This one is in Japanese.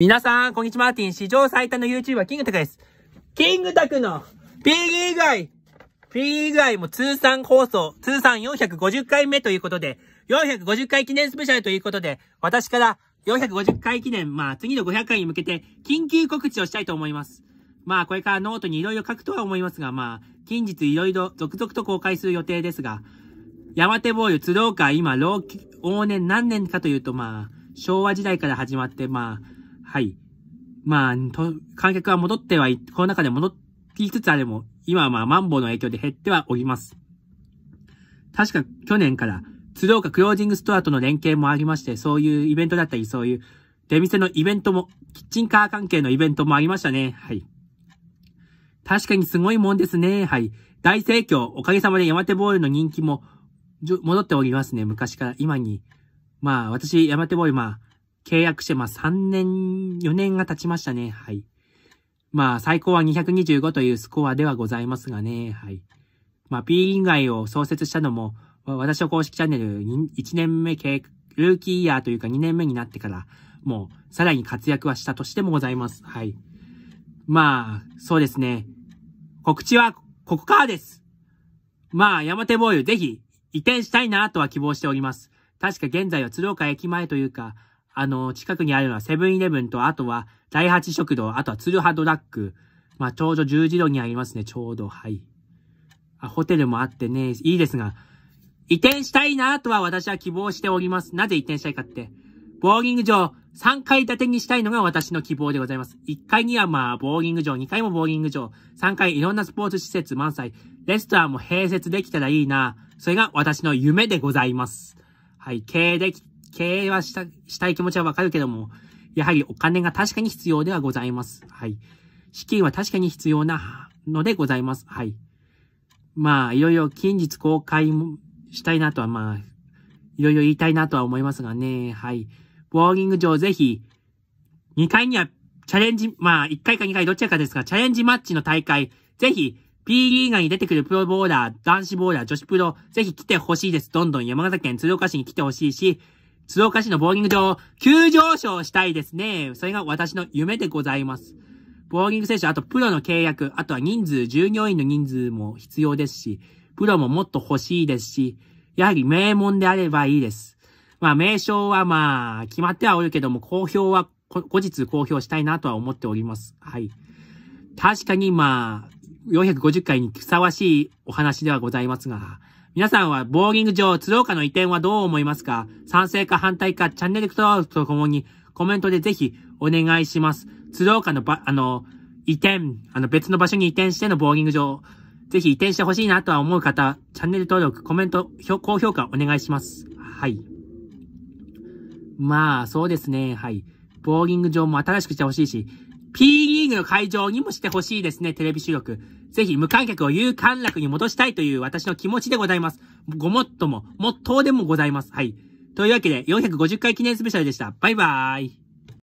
皆さん、こんにちは。マーティン、史上最多の YouTuber、キングタクです。キングタクの、P 以外、P 具合も通算放送、通算450回目ということで、450回記念スペシャルということで、私から450回記念、まあ次の500回に向けて、緊急告知をしたいと思います。まあこれからノートにいろいろ書くとは思いますが、まあ、近日いろ続々と公開する予定ですが、山手ボール、鶴岡、今、老、往年何年かというと、まあ、昭和時代から始まって、まあ、はい。まあ、観客は戻ってはい、コロナ禍で戻りつつあれも、今はまあ、マンボウの影響で減ってはおります。確か去年から、鶴岡クロージングストアとの連携もありまして、そういうイベントだったり、そういう出店のイベントも、キッチンカー関係のイベントもありましたね。はい。確かにすごいもんですね。はい。大盛況、おかげさまで山手ボールの人気も戻っておりますね。昔から今に。まあ、私、山手ボール、まあ、契約して、まあ3年、4年が経ちましたね。はい。まあ最高は225というスコアではございますがね。はい。まあ P 以外を創設したのも、私の公式チャンネル1年目ルーキーイヤーというか2年目になってから、もうさらに活躍はしたとしてもございます。はい。まあ、そうですね。告知はここからです。まあ、山手ボーイぜひ移転したいなとは希望しております。確か現在は鶴岡駅前というか、あの、近くにあるのはセブンイレブンと、あとは、第八食堂、あとは、ツルハドラック。まあ、ちょうど十字路にありますね、ちょうど、はい。あ、ホテルもあってね、いいですが、移転したいなとは私は希望しております。なぜ移転したいかって。ボーリング場、3階建てにしたいのが私の希望でございます。1階にはまあ、ボーリング場、2階もボーリング場、3階いろんなスポーツ施設満載、レストランも併設できたらいいなそれが私の夢でございます。はい、経営でき、経営はした、したい気持ちはわかるけども、やはりお金が確かに必要ではございます。はい。資金は確かに必要なのでございます。はい。まあ、いろいろ近日公開したいなとは、まあ、いろいろ言いたいなとは思いますがね。はい。ボーリング場ぜひ、2回にはチャレンジ、まあ、1回か2回どっちらかですが、チャレンジマッチの大会、ぜひ、P リーガーに出てくるプロボーラー、男子ボーラー、女子プロ、ぜひ来てほしいです。どんどん山形県鶴岡市に来てほしいし、鶴岡市のボーニング場急上昇したいですね。それが私の夢でございます。ボーニング選手、あとプロの契約、あとは人数、従業員の人数も必要ですし、プロももっと欲しいですし、やはり名門であればいいです。まあ名称はまあ決まってはおるけども、公表は後日公表したいなとは思っております。はい。確かにまあ、450回にふさわしいお話ではございますが、皆さんはボーリング場鶴岡の移転はどう思いますか賛成か反対かチャンネル登録とともにコメントでぜひお願いします。鶴岡のば、あの、移転、あの別の場所に移転してのボーリング場、ぜひ移転してほしいなとは思う方、チャンネル登録、コメント、高評価お願いします。はい。まあ、そうですね。はい。ボーリング場も新しくしてほしいし、P リーグの会場にもしてほしいですね、テレビ収録。ぜひ無観客を有観楽に戻したいという私の気持ちでございます。ごもっとも、もっとでもございます。はい。というわけで、450回記念スペシャルでした。バイバーイ。